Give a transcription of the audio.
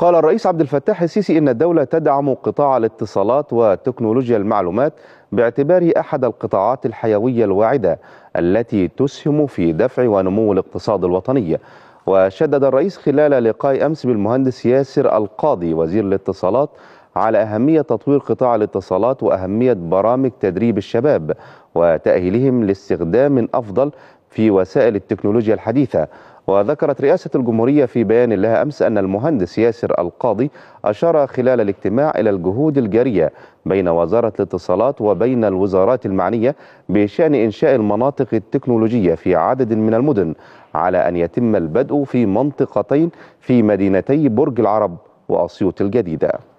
قال الرئيس عبد الفتاح السيسي إن الدولة تدعم قطاع الاتصالات وتكنولوجيا المعلومات باعتباره أحد القطاعات الحيوية الواعدة التي تسهم في دفع ونمو الاقتصاد الوطني وشدد الرئيس خلال لقاء أمس بالمهندس ياسر القاضي وزير الاتصالات على أهمية تطوير قطاع الاتصالات وأهمية برامج تدريب الشباب وتأهيلهم لاستخدام أفضل في وسائل التكنولوجيا الحديثة وذكرت رئاسة الجمهورية في بيان لها أمس أن المهندس ياسر القاضي أشار خلال الاجتماع إلى الجهود الجارية بين وزارة الاتصالات وبين الوزارات المعنية بشأن إنشاء المناطق التكنولوجية في عدد من المدن على أن يتم البدء في منطقتين في مدينتي برج العرب وأسيوط الجديدة